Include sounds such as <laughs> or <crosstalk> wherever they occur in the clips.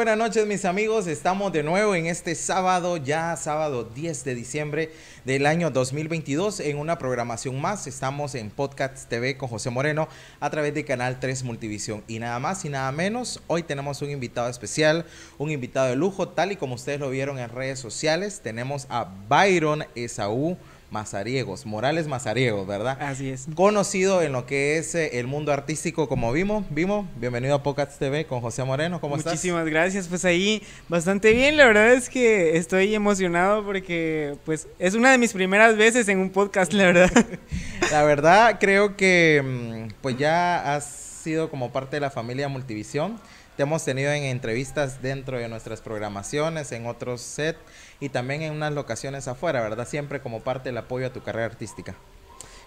Buenas noches mis amigos, estamos de nuevo en este sábado, ya sábado 10 de diciembre del año 2022 en una programación más. Estamos en Podcast TV con José Moreno a través de Canal 3 Multivisión. Y nada más y nada menos, hoy tenemos un invitado especial, un invitado de lujo, tal y como ustedes lo vieron en redes sociales. Tenemos a Byron Esaú Mazariegos, Morales Mazariegos, ¿verdad? Así es. Conocido en lo que es eh, el mundo artístico como vimos, vimos. bienvenido a Podcast TV con José Moreno, ¿cómo estás? Muchísimas gracias, pues ahí bastante bien, la verdad es que estoy emocionado porque pues es una de mis primeras veces en un podcast, la verdad. <laughs> la verdad creo que mm, pues ya has sido como parte de la familia Multivisión hemos tenido en entrevistas dentro de nuestras programaciones, en otros sets y también en unas locaciones afuera, ¿verdad? Siempre como parte del apoyo a tu carrera artística.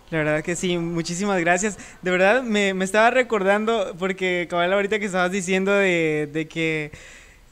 La verdad que sí, muchísimas gracias. De verdad, me, me estaba recordando, porque cabal ahorita que estabas diciendo de, de que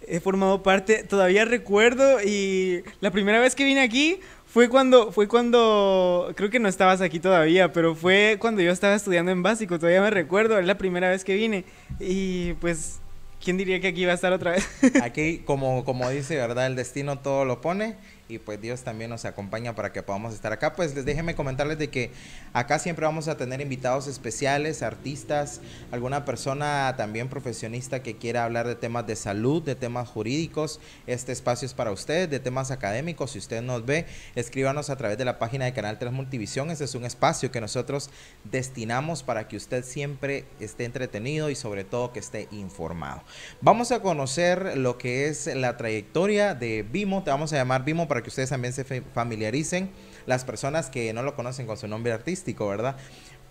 he formado parte, todavía recuerdo y la primera vez que vine aquí fue cuando, fue cuando, creo que no estabas aquí todavía, pero fue cuando yo estaba estudiando en básico, todavía me recuerdo, es la primera vez que vine. Y pues ¿Quién diría que aquí iba a estar otra vez? aquí, como, como dice, ¿verdad? El destino todo lo pone y pues Dios también nos acompaña para que podamos estar acá. Pues les déjenme comentarles de que acá siempre vamos a tener invitados especiales, artistas, alguna persona también profesionista que quiera hablar de temas de salud, de temas jurídicos. Este espacio es para ustedes, de temas académicos. Si usted nos ve, escríbanos a través de la página de Canal 3 Multivisión. Este es un espacio que nosotros destinamos para que usted siempre esté entretenido y sobre todo que esté informado. Vamos a conocer lo que es la trayectoria de Vimo, te vamos a llamar Vimo para que ustedes también se familiaricen, las personas que no lo conocen con su nombre artístico, ¿verdad?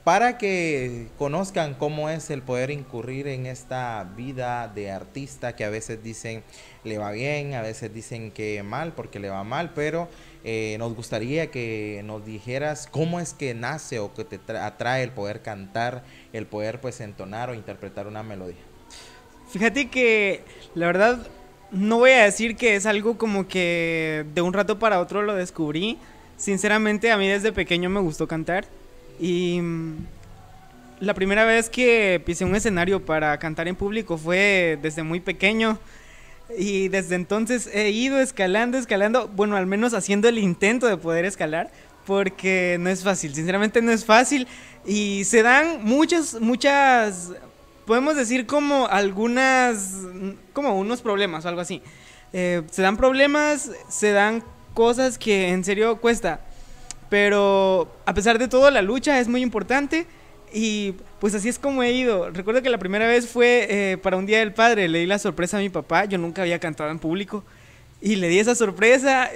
Para que conozcan cómo es el poder incurrir en esta vida de artista que a veces dicen le va bien, a veces dicen que mal porque le va mal, pero eh, nos gustaría que nos dijeras cómo es que nace o que te atrae el poder cantar, el poder pues entonar o interpretar una melodía. Fíjate que la verdad no voy a decir que es algo como que de un rato para otro lo descubrí. Sinceramente, a mí desde pequeño me gustó cantar. Y mm, la primera vez que pisé un escenario para cantar en público fue desde muy pequeño. Y desde entonces he ido escalando, escalando, bueno, al menos haciendo el intento de poder escalar, porque no es fácil, sinceramente no es fácil. Y se dan muchas, muchas podemos decir como algunas, como unos problemas o algo así. Eh, se dan problemas, se dan cosas que en serio cuesta. Pero a pesar de todo, la lucha es muy importante. Y pues así es como he ido. Recuerdo que la primera vez fue eh, para un Día del Padre. Le di la sorpresa a mi papá. Yo nunca había cantado en público. Y le di esa sorpresa.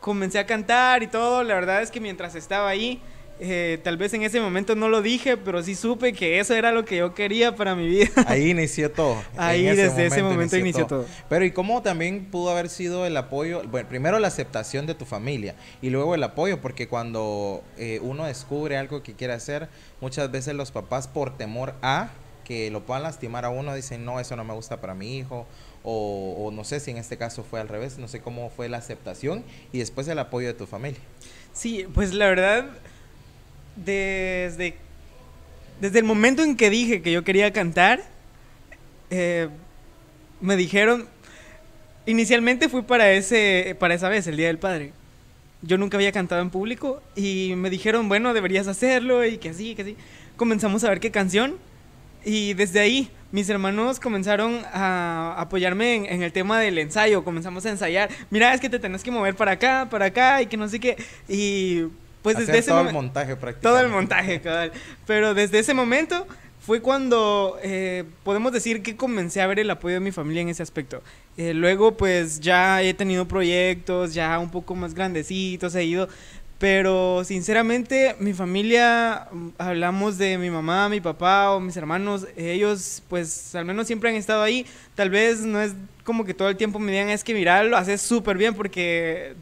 Comencé a cantar y todo. La verdad es que mientras estaba ahí, eh, tal vez en ese momento no lo dije, pero sí supe que eso era lo que yo quería para mi vida. <laughs> Ahí inició todo. Ahí desde ese momento inició, todo. Pero ¿y cómo también pudo haber sido el apoyo? Bueno, primero la aceptación de tu familia y luego el apoyo, porque cuando eh, uno descubre algo que quiere hacer, muchas veces los papás por temor a que lo puedan lastimar a uno dicen, no, eso no me gusta para mi hijo o, no sé si en este caso fue al revés, no sé cómo fue la aceptación y después el apoyo de tu familia. Sí, pues la verdad, desde, desde el momento en que dije que yo quería cantar, eh, me dijeron, inicialmente fui para, ese, para esa vez, el Día del Padre. Yo nunca había cantado en público y me dijeron, bueno, deberías hacerlo y que así, que así. Comenzamos a ver qué canción y desde ahí mis hermanos comenzaron a apoyarme en, en, el tema del ensayo, comenzamos a ensayar, mira, es que te tenés que mover para acá, para acá y que no sé qué. Y pues desde ese todo el montaje prácticamente. Todo el montaje, Pero desde ese momento fue cuando eh, podemos decir que comencé a ver el apoyo de mi familia en ese aspecto. Eh, luego pues ya he tenido proyectos, ya un poco más grandecitos, he ido... Pero sinceramente mi familia, mm, hablamos de mi mamá, mi papá o mis hermanos, ellos pues al menos siempre han estado ahí. Tal vez no es como que todo el tiempo me digan es que mirá, lo haces súper bien porque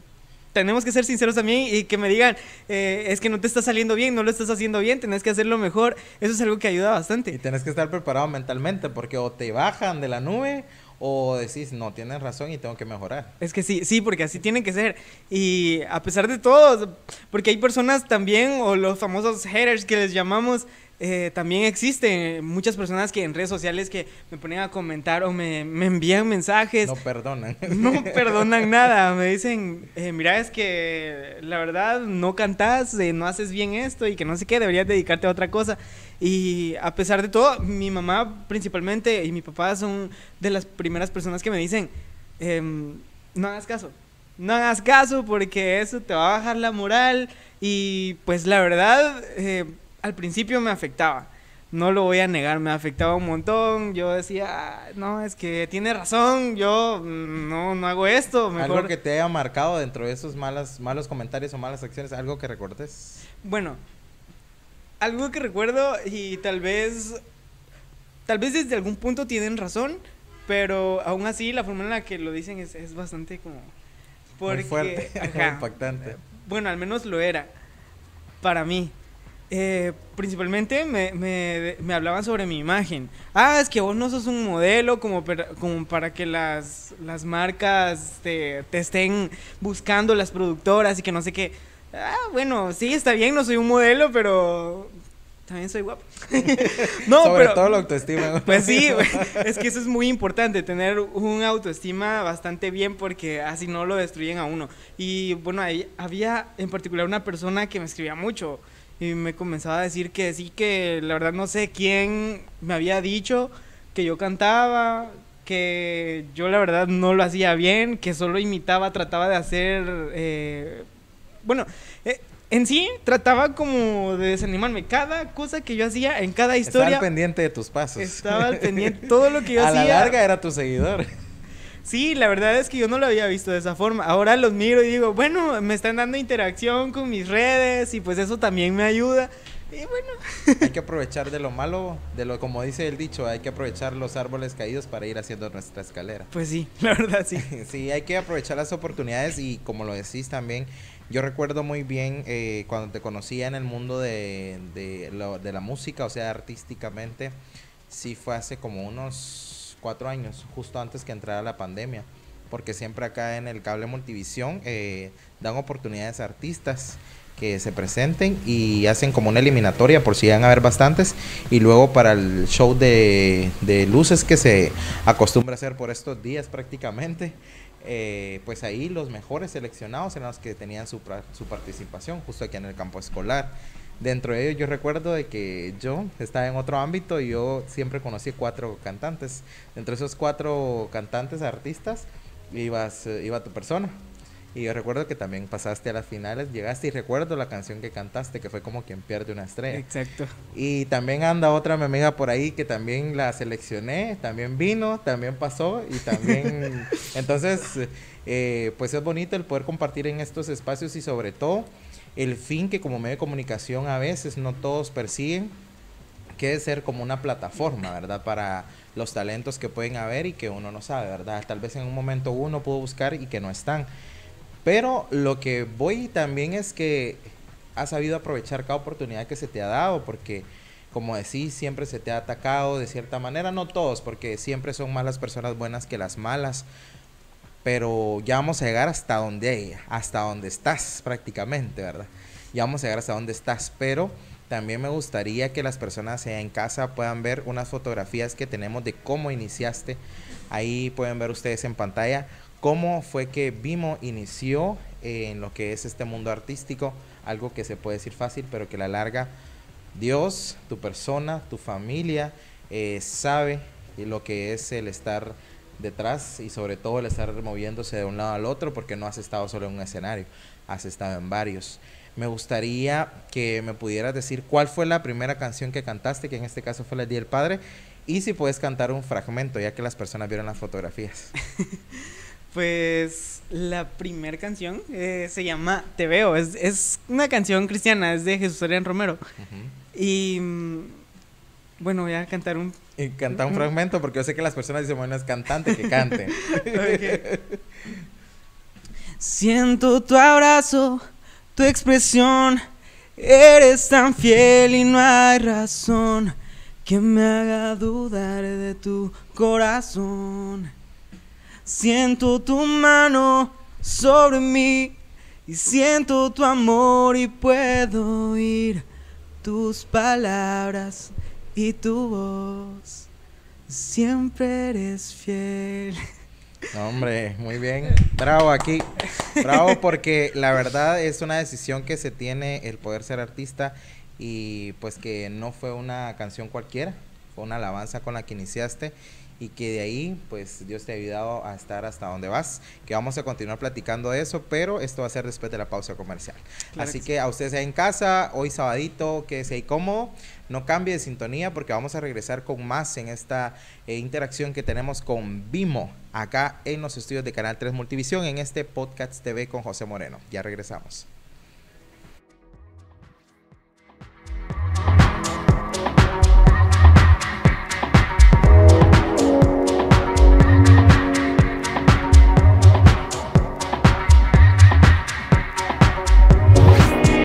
tenemos que ser sinceros también y que me digan, eh, es que no te está saliendo bien, no lo estás haciendo bien, tenés que hacerlo mejor. Eso es algo que ayuda bastante. Y tenés que estar preparado mentalmente porque o te bajan de la nube o decís, no, tienes razón y tengo que mejorar. Es que sí, sí, porque así tiene que ser. Y a pesar de todo, porque hay personas también, o los famosos haters que les llamamos, eh, también existen muchas personas que en redes sociales que me ponen a comentar o me, me envían mensajes. No perdonan. No <laughs> perdonan nada. Me dicen, eh, mira, es que la verdad no cantas, eh, no haces bien esto y que no sé qué, deberías dedicarte a otra cosa. Y a pesar de todo, mi mamá principalmente y mi papá son de las primeras personas que me dicen, em, no hagas caso, no hagas caso porque eso te va a bajar la moral. Y pues la verdad al principio me afectaba. No lo voy a negar, me afectaba un montón. Yo decía, ah, no, es que tiene razón, yo mm, no, hago esto. Algo que te haya marcado dentro de esos malas, malos comentarios o malas acciones, algo que recuerdes? Bueno, algo que recuerdo y tal vez, tal vez desde algún punto tienen razón, pero aún así la forma en la que lo dicen es, bastante como... fuerte, <laughs> impactante. Bueno, al menos lo era para mí. Eh, principalmente me, me, me, hablaban sobre mi imagen. Ah, es que vos no sos un modelo como, como para que las, marcas te, estén buscando las productoras y que no sé qué. Ah, bueno, sí, está bien, no soy un modelo, pero también soy guapo. <laughs> no, Sobre todo la autoestima. Pues sí, <laughs> es que eso es muy importante, tener un autoestima bastante bien porque así no lo destruyen a uno. Y bueno, había en particular una persona que me escribía mucho y me comenzaba a decir que sí, que la verdad no sé quién me había dicho que yo cantaba, que yo la verdad no lo hacía bien, que solo imitaba, trataba de hacer... Eh, bueno, eh, en sí trataba como de desanimarme. Cada cosa que yo hacía en cada historia. Estaba pendiente de tus pasos. Estaba al pendiente. Todo lo que yo hacía. <laughs> A la larga era tu seguidor. Sí, la verdad es que yo no lo había visto de esa forma. Ahora los miro y digo, bueno, me están dando interacción con mis redes y pues eso también me ayuda. Y bueno. <laughs> hay que aprovechar de lo malo, de lo como dice el dicho, hay que aprovechar los árboles caídos para ir haciendo nuestra escalera. Pues sí, la verdad sí. <laughs> sí, hay que aprovechar las oportunidades y como lo decís también, yo recuerdo muy bien eh, cuando te conocía en el mundo de, la música, o sea, artísticamente, sí fue hace como unos cuatro años, justo antes que entrara la pandemia porque siempre acá en el cable multivisión eh, dan oportunidades a artistas que se presenten y hacen como una eliminatoria por si van a haber bastantes y luego para el show de, luces que se acostumbra a hacer por estos días prácticamente eh, pues ahí los mejores seleccionados eran los que tenían su, participación justo aquí en el campo escolar dentro de ellos yo recuerdo de que yo estaba en otro ámbito y yo siempre conocí cuatro cantantes entre esos cuatro cantantes artistas ibas eh, iba tu persona y yo recuerdo que también pasaste a las finales, llegaste y recuerdo la canción que cantaste, que fue como quien pierde una estrella. Exacto. Y también anda otra mi amiga por ahí que también la seleccioné, también vino, también pasó y también... <laughs> Entonces, eh, pues es bonito el poder compartir en estos espacios y sobre todo el fin que como medio de comunicación a veces no todos persiguen, que es ser como una plataforma, ¿verdad? Para los talentos que pueden haber y que uno no sabe, ¿verdad? Tal vez en un momento uno pudo buscar y que no están. Pero lo que voy también es que has sabido aprovechar cada oportunidad que se te ha dado, porque como decís, siempre se te ha atacado de cierta manera, no todos, porque siempre son más las personas buenas que las malas, pero ya vamos a llegar hasta donde hay, hasta donde estás prácticamente, ¿verdad? Ya vamos a llegar hasta donde estás, pero también me gustaría que las personas en casa puedan ver unas fotografías que tenemos de cómo iniciaste. Ahí pueden ver ustedes en pantalla cómo fue que Vimo inició eh, en lo que es este mundo artístico, algo que se puede decir fácil, pero que a la larga Dios, tu persona, tu familia, eh, sabe lo que es el estar detrás y sobre todo el estar moviéndose de un lado al otro porque no has estado solo en un escenario, has estado en varios. Me gustaría que me pudieras decir cuál fue la primera canción que cantaste, que en este caso fue La di El Padre, y si puedes cantar un fragmento, ya que las personas vieron las fotografías. <laughs> Pues la primera canción eh, se llama Te veo, es, una canción cristiana, es de Jesús Arián Romero. Y mm, bueno, voy a cantar un... cantar un fragmento porque yo sé que las personas dicen, bueno, es cantante, que cante. <laughs> Siento tu abrazo, tu expresión, eres tan fiel y no hay razón que me haga dudar de tu corazón. Siento tu mano sobre mí y siento tu amor y puedo oír tus palabras y tu voz. Siempre eres fiel. Hombre, muy bien. Bravo aquí. Bravo porque la verdad es una decisión que se tiene el poder ser artista y pues que no fue una canción cualquiera, fue una alabanza con la que iniciaste y que de ahí pues Dios te ha ayudado a estar hasta donde vas, que vamos a continuar platicando eso, pero esto va a ser después de la pausa comercial. Así que, a ustedes en casa, hoy sabadito, que ahí como, no cambie de sintonía porque vamos a regresar con más en esta eh, interacción que tenemos con Vimo acá en los estudios de Canal 3 Multivisión en este podcast TV con José Moreno. Ya regresamos.